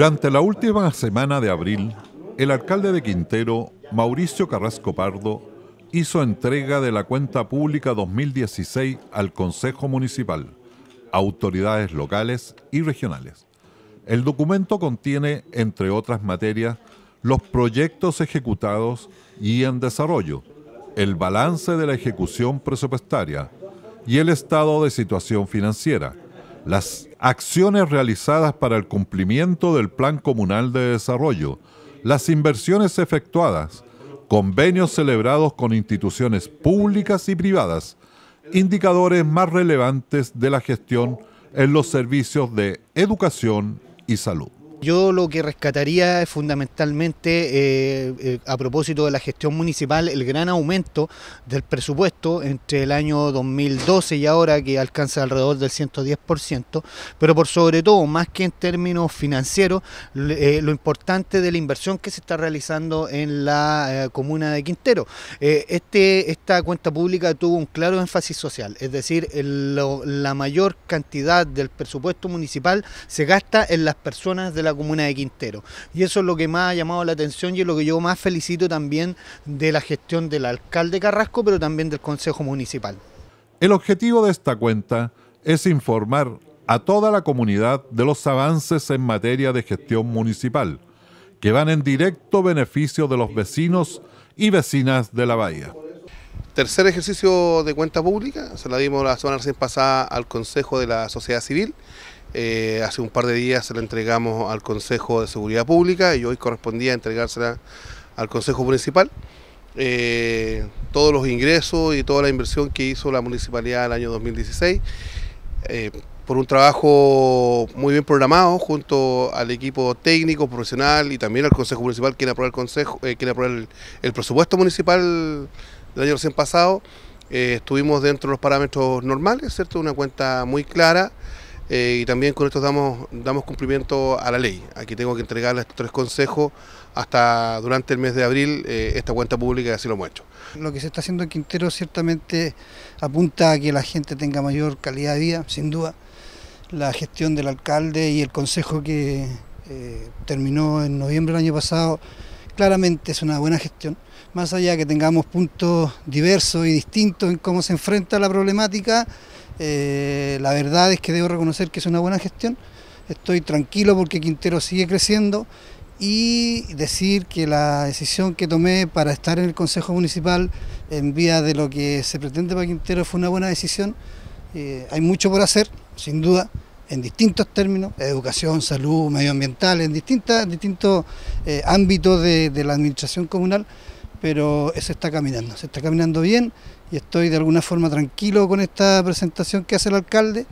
Durante la última semana de abril, el alcalde de Quintero, Mauricio Carrasco Pardo, hizo entrega de la cuenta pública 2016 al Consejo Municipal, autoridades locales y regionales. El documento contiene, entre otras materias, los proyectos ejecutados y en desarrollo, el balance de la ejecución presupuestaria y el estado de situación financiera, las acciones realizadas para el cumplimiento del Plan Comunal de Desarrollo, las inversiones efectuadas, convenios celebrados con instituciones públicas y privadas, indicadores más relevantes de la gestión en los servicios de educación y salud. Yo lo que rescataría es fundamentalmente, eh, eh, a propósito de la gestión municipal, el gran aumento del presupuesto entre el año 2012 y ahora, que alcanza alrededor del 110%, pero por sobre todo, más que en términos financieros, eh, lo importante de la inversión que se está realizando en la comuna de Quintero. este, esta cuenta pública tuvo un claro énfasis social, es decir, la mayor cantidad del presupuesto municipal se gasta en las personas de la comuna de Quintero. Y eso es lo que más ha llamado la atención y es lo que yo más felicito también de la gestión del alcalde Carrasco, pero también del Consejo Municipal. El objetivo de esta cuenta es informar a toda la comunidad de los avances en materia de gestión municipal, que van en directo beneficio de los vecinos y vecinas de la bahía. Tercer ejercicio de cuenta pública, se la dimos la semana recién pasada al Consejo de la Sociedad Civil eh, hace un par de días se la entregamos al Consejo de Seguridad Pública y hoy correspondía entregársela al Consejo Municipal. Eh, todos los ingresos y toda la inversión que hizo la municipalidad el año 2016 eh, por un trabajo muy bien programado junto al equipo técnico, profesional y también al Consejo Municipal, quien aprobó el, consejo, el, presupuesto municipal del año recién pasado. estuvimos dentro de los parámetros normales, ¿cierto? Una cuenta muy clara. Eh, y también con esto damos, damos cumplimiento a la ley. Aquí tengo que entregarle a estos tres consejos hasta durante el mes de abril eh, esta cuenta pública y así lo hemos hecho. Lo que se está haciendo en Quintero ciertamente apunta a que la gente tenga mayor calidad de vida, sin duda. La gestión del alcalde y el consejo que eh, terminó en noviembre del año pasado claramente es una buena gestión. Más allá de que tengamos puntos diversos y distintos en cómo se enfrenta la problemática, eh, la verdad es que debo reconocer que es una buena gestión. Estoy tranquilo porque Quintero sigue creciendo y decir que la decisión que tomé para estar en el Consejo Municipal en vía de lo que se pretende para Quintero fue una buena decisión. Eh, hay mucho por hacer, sin duda en distintos términos, educación, salud, medioambiental, en distintas, distintos eh, ámbitos de, de la administración comunal, pero eso está caminando, se está caminando bien y estoy de alguna forma tranquilo con esta presentación que hace el alcalde.